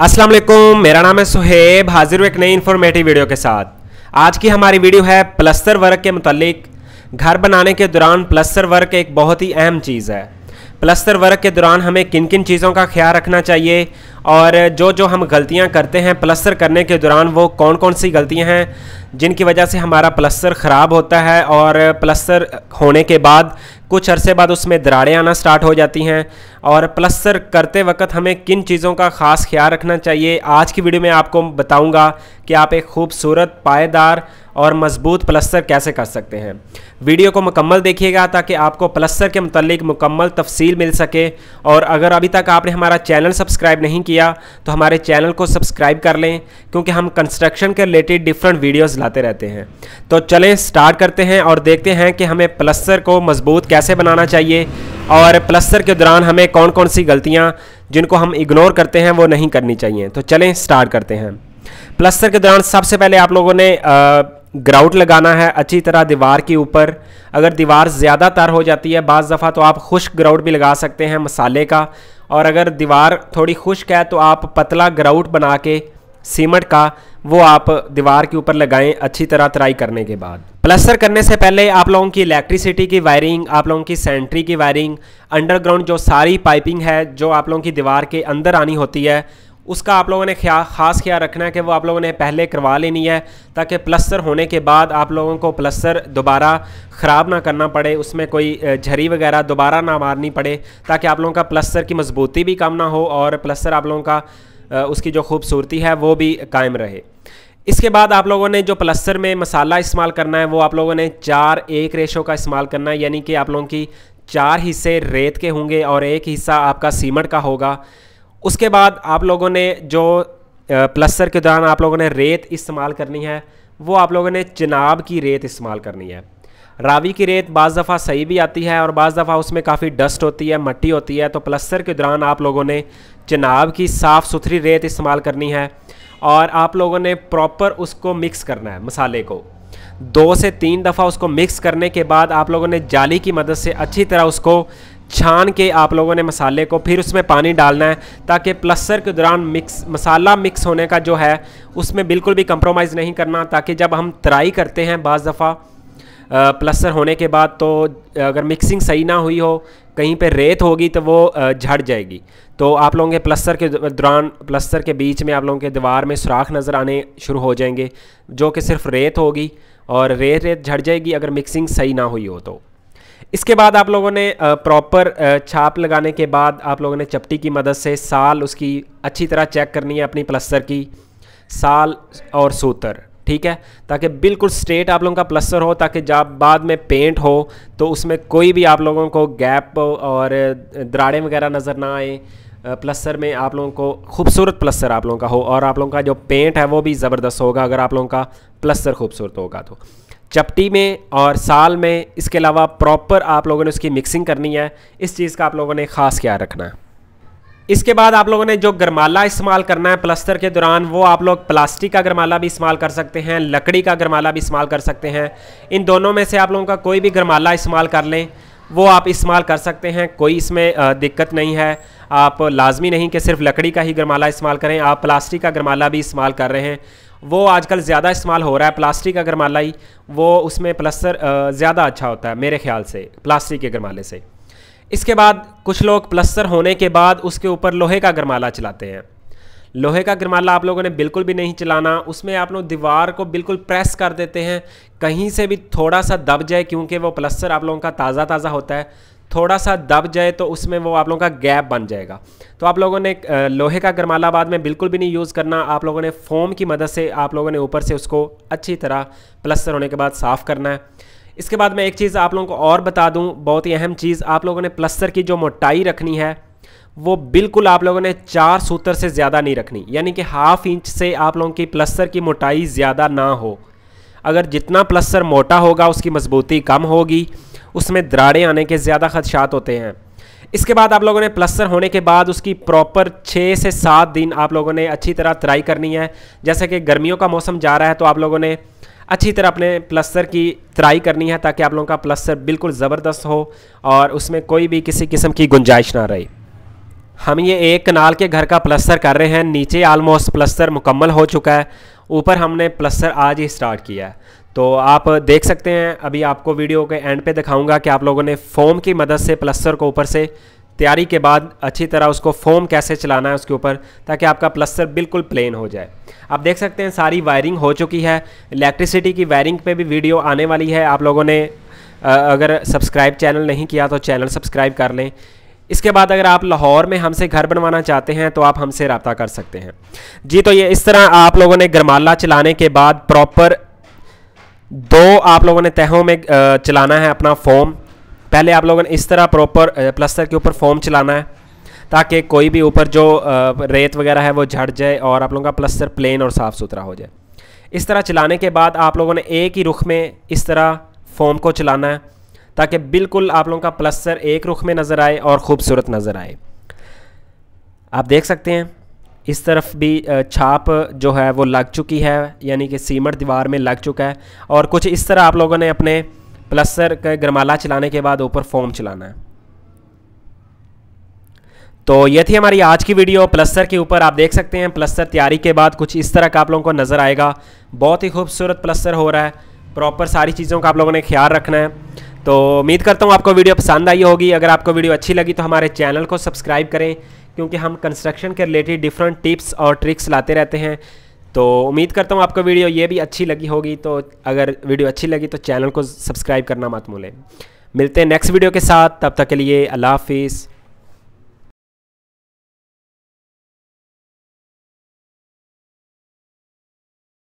अस्सलाम वालेकुम मेरा नाम है सुहेब हाजिर हूँ एक नई इन्फॉर्मेटिव वीडियो के साथ आज की हमारी वीडियो है प्लस्तर वर्क के मतलब घर बनाने के दौरान प्लस्तर वर्क एक बहुत ही अहम चीज़ है प्लस्तर वर्क के दौरान हमें किन किन चीज़ों का ख्याल रखना चाहिए और जो जो हम गलतियां करते हैं प्लस्तर करने के दौरान वो कौन कौन सी गलतियां हैं जिनकी वजह से हमारा प्लस्तर ख़राब होता है और प्लस्तर होने के बाद कुछ अरसे बाद उसमें दरारें आना स्टार्ट हो जाती हैं और प्लस्तर करते वक्त हमें किन चीज़ों का ख़ास ख्याल रखना चाहिए आज की वीडियो में आपको बताऊंगा कि आप एक खूबसूरत पायेदार और मजबूत प्लस्तर कैसे कर सकते हैं वीडियो को मुकम्मल देखिएगा ताकि आपको प्लस्तर के मतलब मुकम्मल तफसील मिल सके और अगर अभी तक आपने हमारा चैनल सब्सक्राइब नहीं किया तो हमारे चैनल को सब्सक्राइब कर लें क्योंकि हम कंस्ट्रक्शन के रिलेटेड डिफरेंट वीडियोज़ लाते रहते हैं तो चलें स्टार्ट करते हैं और देखते हैं कि हमें प्लस्तर को मजबूत कैसे बनाना चाहिए और प्लस्तर के दौरान हमें कौन कौन सी गलतियाँ जिनको हम इग्नोर करते हैं वो नहीं करनी चाहिए तो चलें स्टार्ट करते हैं प्लस्तर के दौरान सबसे पहले आप लोगों ने ग्राउट लगाना है अच्छी तरह दीवार के ऊपर अगर दीवार ज़्यादा तर हो जाती है बाज़ दफ़ा तो आप खुश्क ग्राउट भी लगा सकते हैं मसाले का और अगर दीवार थोड़ी खुश्क है तो आप पतला ग्राउट बना के सीमेंट का वो आप दीवार के ऊपर लगाएं अच्छी तरह तराई करने के बाद प्लस्तर करने से पहले आप लोगों की इलेक्ट्रिसिटी की वायरिंग आप लोगों की सेंट्री की वायरिंग अंडरग्राउंड जो सारी पाइपिंग है जो आप लोगों की दीवार के अंदर आनी होती है उसका आप लोगों ने ख्या खास ख्याल रखना है कि वो आप लोगों ने पहले करवा लेनी है ताकि प्लस्तर होने के बाद आप लोगों को प्लस्तर दोबारा ख़राब ना करना पड़े उसमें कोई झरी वगैरह दोबारा ना मारनी पड़े ताकि आप लोगों का प्लस्तर की मजबूती भी कम ना हो और प्लस्तर आप लोगों का उसकी जो खूबसूरती है वो भी कायम रहे इसके बाद आप लोगों ने जो प्लस्तर में मसाला इस्तेमाल करना है वो आप लोगों ने चार एक रेशो का इस्तेमाल करना है यानी कि आप लोगों की चार हिस्से रेत के होंगे और एक हिस्सा आपका सीमट का होगा उसके बाद आप लोगों ने जो प्लस्तर के दौरान आप लोगों ने रेत इस्तेमाल करनी है वो आप लोगों ने चिनाब की रेत इस्तेमाल करनी है रावी की रेत बज़ दफ़ा सही भी आती है और बज़ दफ़ा उसमें काफ़ी डस्ट होती है मट्टी होती है तो प्लस्तर के दौरान आप लोगों ने चिनाब की साफ़ सुथरी रेत इस्तेमाल करनी है और आप लोगों ने प्रॉपर उसको मिक्स करना है मसाले को दो से तीन दफ़ा उसको मिक्स करने के बाद आप लोगों ने जाली की मदद से अच्छी तरह उसको छान के आप लोगों ने मसाले को फिर उसमें पानी डालना है ताकि प्लसर के दौरान मिक्स मसाला मिक्स होने का जो है उसमें बिल्कुल भी कंप्रोमाइज़ नहीं करना ताकि जब हम तराई करते हैं बज़ दफ़ा प्लसर होने के बाद तो अगर मिक्सिंग सही ना हुई हो कहीं पे रेत होगी तो वो झड़ जाएगी तो आप लोगों के प्लस्तर के दौरान प्लस्तर के बीच में आप लोगों के दीवार में सुराख नज़र आने शुरू हो जाएंगे जो कि सिर्फ रेत होगी और रेत रेत झड़ जाएगी अगर मिक्सिंग सही ना हुई हो तो इसके बाद आप लोगों ने प्रॉपर छाप लगाने के बाद आप लोगों ने चपटी की मदद से साल उसकी अच्छी तरह चेक करनी है अपनी प्लस्तर की साल और सूतर ठीक है ताकि बिल्कुल स्ट्रेट आप लोगों का प्लस्तर हो ताकि जब बाद में पेंट हो तो उसमें कोई भी आप लोगों को गैप और दराड़े वगैरह नज़र ना आए प्लस्तर में आप लोगों को खूबसूरत प्लस्तर आप लोगों का हो और आप लोगों का जो पेंट है वो भी ज़बरदस्त होगा अगर आप लोगों का प्लस्तर खूबसूरत होगा तो चपटी में और साल में इसके अलावा प्रॉपर आप लोगों ने उसकी मिक्सिंग करनी है इस चीज़ का आप लोगों ने ख़ास ख्याल रखना है इसके बाद आप लोगों ने जो गरमाला इस्तेमाल करना है प्लस्तर के दौरान वो आप लोग प्लास्टिक का गरमाला भी इस्तेमाल कर सकते हैं लकड़ी का गरमाला भी इस्तेमाल कर सकते हैं इन दोनों में से आप लोगों का कोई भी गरमाला इस्तेमाल कर लें वो आप इस्तेमाल कर सकते हैं कोई इसमें दिक्कत नहीं है आप लाजमी नहीं कि सिर्फ लकड़ी का ही गरमाला इस्तेमाल करें आप प्लास्टिक का गरमाला भी इस्तेमाल कर रहे हैं वो आजकल ज़्यादा इस्तेमाल हो रहा है प्लास्टिक अगर ही वो उसमें प्लस्तर ज़्यादा अच्छा होता है मेरे ख्याल से प्लास्टिक के गरमाले से इसके बाद कुछ लोग प्लस्तर होने के बाद उसके ऊपर लोहे का गरमाला चलाते हैं लोहे का गरमाला आप लोगों ने बिल्कुल भी नहीं चलाना उसमें आप लोग दीवार को बिल्कुल प्रेस कर देते हैं कहीं से भी थोड़ा सा दब जाए क्योंकि वो प्लस्तर आप लोगों का ताज़ा ताज़ा होता है थोड़ा सा दब जाए तो उसमें वो आप लोगों का गैप बन जाएगा तो आप लोगों ने लोहे का गरमाला बाद में बिल्कुल भी नहीं यूज़ करना आप लोगों ने फोम की मदद से आप लोगों ने ऊपर से उसको अच्छी तरह प्लस्तर होने के बाद साफ़ करना है इसके बाद मैं एक चीज़ आप लोगों को और बता दूँ बहुत ही अहम चीज़ आप लोगों ने प्लस्तर की जो मोटाई रखनी है वो बिल्कुल आप लोगों ने चार सूत्र से ज़्यादा नहीं रखनी यानी कि हाफ इंच से आप लोगों की प्लस्तर की मोटाई ज़्यादा ना हो अगर जितना प्लस्तर मोटा होगा उसकी मजबूती कम होगी उसमें दराड़े आने के ज़्यादा खदशात होते हैं इसके बाद आप लोगों ने प्लस्तर होने के बाद उसकी प्रॉपर छः से सात दिन आप लोगों ने अच्छी तरह तराई करनी है जैसे कि गर्मियों का मौसम जा रहा है तो आप लोगों ने अच्छी तरह अपने प्लस्तर की तराई करनी है ताकि आप लोगों का प्लस्तर बिल्कुल ज़बरदस्त हो और उसमें कोई भी किसी किस्म की गुंजाइश ना रहे हम ये एक कनाल के घर का प्लस्तर कर रहे हैं नीचे आलमोस्ट प्लस्तर मुकम्मल हो चुका है ऊपर हमने प्लस्तर आज ही स्टार्ट किया है तो आप देख सकते हैं अभी आपको वीडियो के एंड पे दिखाऊंगा कि आप लोगों ने फोम की मदद से प्लस्तर को ऊपर से तैयारी के बाद अच्छी तरह उसको फोम कैसे चलाना है उसके ऊपर ताकि आपका प्लस्तर बिल्कुल प्लेन हो जाए आप देख सकते हैं सारी वायरिंग हो चुकी है इलेक्ट्रिसिटी की वायरिंग पर भी वीडियो आने वाली है आप लोगों ने अगर सब्सक्राइब चैनल नहीं किया तो चैनल सब्सक्राइब कर लें इसके बाद अगर आप लाहौर में हमसे घर बनवाना चाहते हैं तो आप हमसे रबता कर सकते हैं जी तो ये इस तरह आप लोगों ने गरमाला चलाने के बाद प्रॉपर दो आप लोगों ने तहों में चलाना है अपना फॉर्म पहले आप लोगों ने इस तरह प्रॉपर प्लस्तर के ऊपर फॉर्म चलाना है ताकि कोई भी ऊपर जो रेत वगैरह है वो झड़ जाए और आप लोगों का प्लस्तर प्लेन और साफ़ सुथरा हो जाए इस तरह चलाने के बाद आप लोगों ने एक ही रुख में इस तरह फॉर्म को चलाना है ताकि बिल्कुल आप लोगों का प्लस्तर एक रुख में नज़र आए और ख़ूबसूरत नज़र आए आप देख सकते हैं इस तरफ भी छाप जो है वो लग चुकी है यानी कि सीमट दीवार में लग चुका है और कुछ इस तरह आप लोगों ने अपने प्लस्तर का गरमाला चलाने के बाद ऊपर फोम चलाना है तो ये थी हमारी आज की वीडियो प्लस्तर के ऊपर आप देख सकते हैं प्लस्तर तैयारी के बाद कुछ इस तरह का आप लोगों को नज़र आएगा बहुत ही खूबसूरत प्लस्तर हो रहा है प्रॉपर सारी चीज़ों का आप लोगों ने ख्याल रखना है तो उम्मीद करता हूँ आपको वीडियो पसंद आई होगी अगर आपको वीडियो अच्छी लगी तो हमारे चैनल को सब्सक्राइब करें क्योंकि हम कंस्ट्रक्शन के रिलेटेड डिफरेंट टिप्स और ट्रिक्स लाते रहते हैं तो उम्मीद करता हूँ आपको वीडियो ये भी अच्छी लगी होगी तो अगर वीडियो अच्छी लगी तो चैनल को सब्सक्राइब करना मत भूलें मिलते हैं नेक्स्ट वीडियो के साथ तब तक के लिए अल्लाह हाफिज़